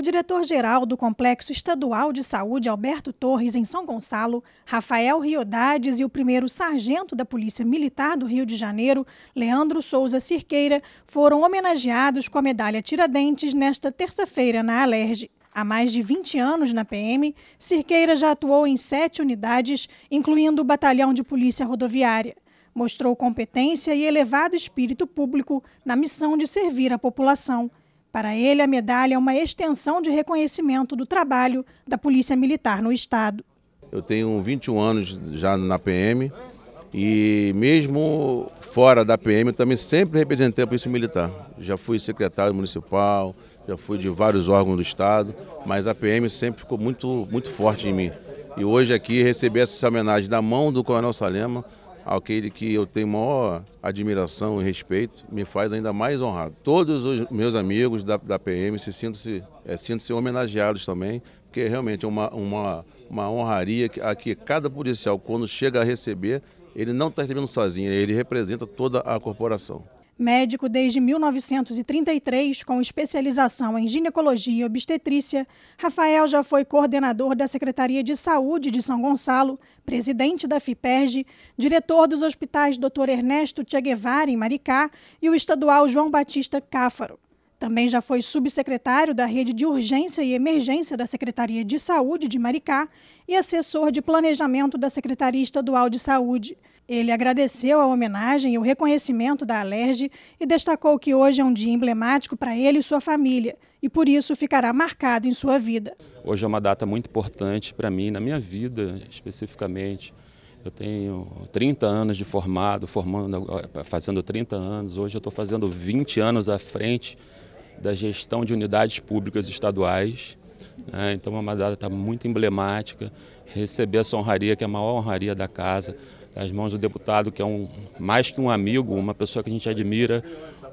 O diretor-geral do Complexo Estadual de Saúde, Alberto Torres, em São Gonçalo, Rafael Riodades e o primeiro sargento da Polícia Militar do Rio de Janeiro, Leandro Souza Cirqueira, foram homenageados com a medalha Tiradentes nesta terça-feira na Alerj. Há mais de 20 anos na PM, Cirqueira já atuou em sete unidades, incluindo o Batalhão de Polícia Rodoviária. Mostrou competência e elevado espírito público na missão de servir a população. Para ele, a medalha é uma extensão de reconhecimento do trabalho da Polícia Militar no Estado. Eu tenho 21 anos já na PM e, mesmo fora da PM, também sempre representei a Polícia Militar. Já fui secretário municipal, já fui de vários órgãos do Estado, mas a PM sempre ficou muito, muito forte em mim. E hoje aqui receber essa homenagem da mão do Coronel Salema aquele que eu tenho maior admiração e respeito, me faz ainda mais honrado. Todos os meus amigos da, da PM se sentem se é, eh, sinto homenageados também, porque realmente é uma, uma, uma honraria a que cada policial, quando chega a receber, ele não está recebendo sozinho, ele representa toda a corporação médico desde 1933 com especialização em ginecologia e obstetrícia, Rafael já foi coordenador da Secretaria de Saúde de São Gonçalo, presidente da Fiperge, diretor dos hospitais Dr. Ernesto Che Guevara em Maricá e o estadual João Batista Cáfaro. Também já foi subsecretário da Rede de Urgência e Emergência da Secretaria de Saúde de Maricá e assessor de planejamento da Secretaria Estadual de Saúde. Ele agradeceu a homenagem e o reconhecimento da Alerj e destacou que hoje é um dia emblemático para ele e sua família e por isso ficará marcado em sua vida. Hoje é uma data muito importante para mim, na minha vida especificamente. Eu tenho 30 anos de formado, formando, fazendo 30 anos. Hoje eu estou fazendo 20 anos à frente da gestão de unidades públicas estaduais. Né? Então, uma data está muito emblemática. Receber essa honraria, que é a maior honraria da casa, das mãos do deputado, que é um mais que um amigo, uma pessoa que a gente admira,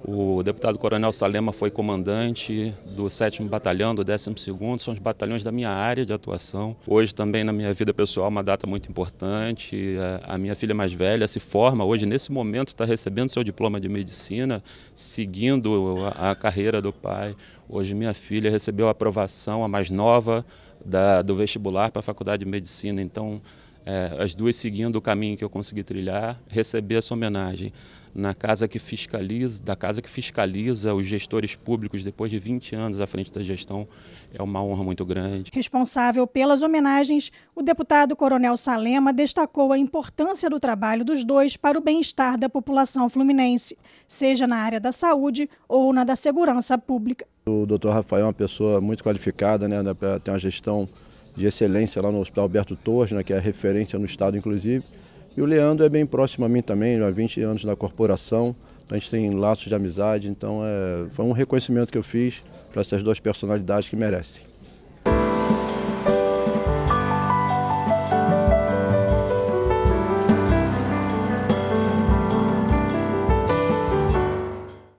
o deputado Coronel Salema foi comandante do 7 Batalhão, do 12º, são os batalhões da minha área de atuação. Hoje também na minha vida pessoal uma data muito importante. É, a minha filha mais velha se forma hoje, nesse momento está recebendo seu diploma de medicina, seguindo a carreira do pai. Hoje minha filha recebeu a aprovação, a mais nova, da, do vestibular para a Faculdade de Medicina. Então, é, as duas seguindo o caminho que eu consegui trilhar, receber essa homenagem na casa que fiscaliza, da casa que fiscaliza os gestores públicos depois de 20 anos à frente da gestão, é uma honra muito grande. Responsável pelas homenagens, o deputado Coronel Salema destacou a importância do trabalho dos dois para o bem-estar da população fluminense, seja na área da saúde ou na da segurança pública. O doutor Rafael é uma pessoa muito qualificada, né, tem uma gestão de excelência lá no Hospital Alberto Torres, né, que é referência no estado inclusive. E o Leandro é bem próximo a mim também, é há 20 anos na corporação, a gente tem laços de amizade, então é, foi um reconhecimento que eu fiz para essas duas personalidades que merecem.